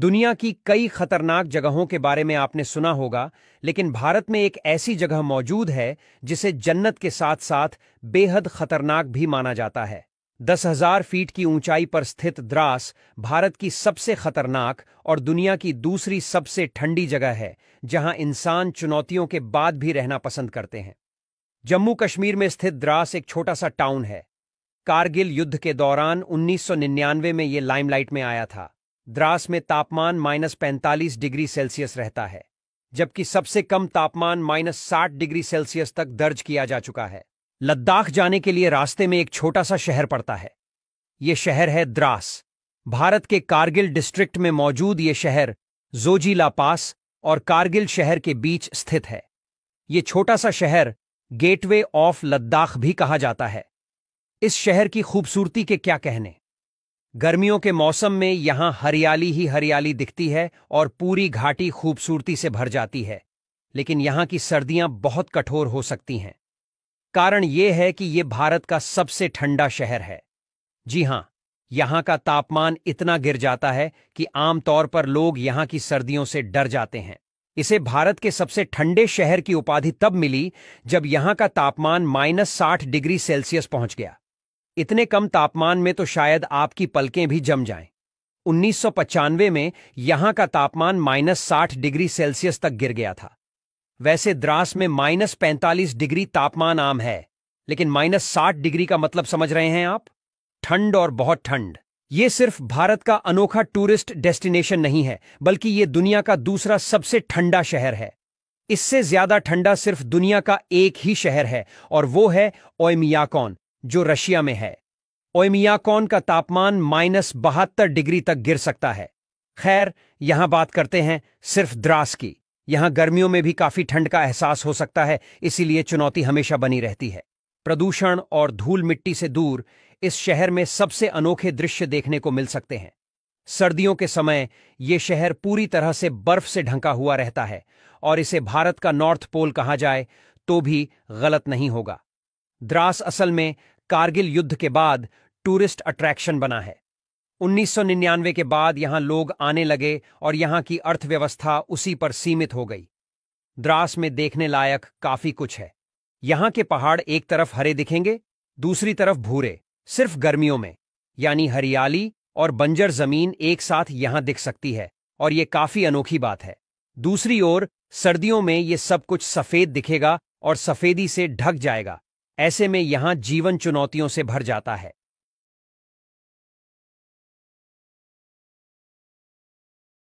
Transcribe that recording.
दुनिया की कई खतरनाक जगहों के बारे में आपने सुना होगा लेकिन भारत में एक ऐसी जगह मौजूद है जिसे जन्नत के साथ साथ बेहद खतरनाक भी माना जाता है दस हजार फीट की ऊंचाई पर स्थित द्रास भारत की सबसे खतरनाक और दुनिया की दूसरी सबसे ठंडी जगह है जहां इंसान चुनौतियों के बाद भी रहना पसंद करते हैं जम्मू कश्मीर में स्थित द्रास एक छोटा सा टाउन है कारगिल युद्ध के दौरान 1999 में ये लाइमलाइट में आया था द्रास में तापमान माइनस पैंतालीस डिग्री सेल्सियस रहता है जबकि सबसे कम तापमान माइनस साठ डिग्री सेल्सियस तक दर्ज किया जा चुका है लद्दाख जाने के लिए रास्ते में एक छोटा सा शहर पड़ता है ये शहर है द्रास भारत के कारगिल डिस्ट्रिक्ट में मौजूद ये शहर जोजीला पास और कारगिल शहर के बीच स्थित है ये छोटा सा शहर गेटवे ऑफ लद्दाख भी कहा जाता है इस शहर की खूबसूरती के क्या कहने गर्मियों के मौसम में यहाँ हरियाली ही हरियाली दिखती है और पूरी घाटी खूबसूरती से भर जाती है लेकिन यहाँ की सर्दियां बहुत कठोर हो सकती हैं कारण ये है कि ये भारत का सबसे ठंडा शहर है जी हाँ यहाँ का तापमान इतना गिर जाता है कि आमतौर पर लोग यहाँ की सर्दियों से डर जाते हैं इसे भारत के सबसे ठंडे शहर की उपाधि तब मिली जब यहाँ का तापमान माइनस साठ डिग्री सेल्सियस पहुंच गया इतने कम तापमान में तो शायद आपकी पलकें भी जम जाएं। उन्नीस में यहां का तापमान माइनस साठ डिग्री सेल्सियस तक गिर गया था वैसे द्रास में माइनस पैंतालीस डिग्री तापमान आम है लेकिन माइनस साठ डिग्री का मतलब समझ रहे हैं आप ठंड और बहुत ठंड ये सिर्फ भारत का अनोखा टूरिस्ट डेस्टिनेशन नहीं है बल्कि ये दुनिया का दूसरा सबसे ठंडा शहर है इससे ज्यादा ठंडा सिर्फ दुनिया का एक ही शहर है और वो है ओमियाकॉन जो रशिया में है ओमियाकॉन का तापमान माइनस बहत्तर डिग्री तक गिर सकता है खैर यहां बात करते हैं सिर्फ द्रास की यहां गर्मियों में भी काफी ठंड का एहसास हो सकता है इसीलिए चुनौती हमेशा बनी रहती है प्रदूषण और धूल मिट्टी से दूर इस शहर में सबसे अनोखे दृश्य देखने को मिल सकते हैं सर्दियों के समय ये शहर पूरी तरह से बर्फ से ढंका हुआ रहता है और इसे भारत का नॉर्थ पोल कहा जाए तो भी गलत नहीं होगा द्रास असल में कारगिल युद्ध के बाद टूरिस्ट अट्रैक्शन बना है 1999 के बाद यहां लोग आने लगे और यहां की अर्थव्यवस्था उसी पर सीमित हो गई द्रास में देखने लायक काफी कुछ है यहां के पहाड़ एक तरफ हरे दिखेंगे दूसरी तरफ भूरे सिर्फ गर्मियों में यानी हरियाली और बंजर जमीन एक साथ यहां दिख सकती है और ये काफी अनोखी बात है दूसरी ओर सर्दियों में ये सब कुछ सफेद दिखेगा और सफेदी से ढक जाएगा ऐसे में यहाँ जीवन चुनौतियों से भर जाता है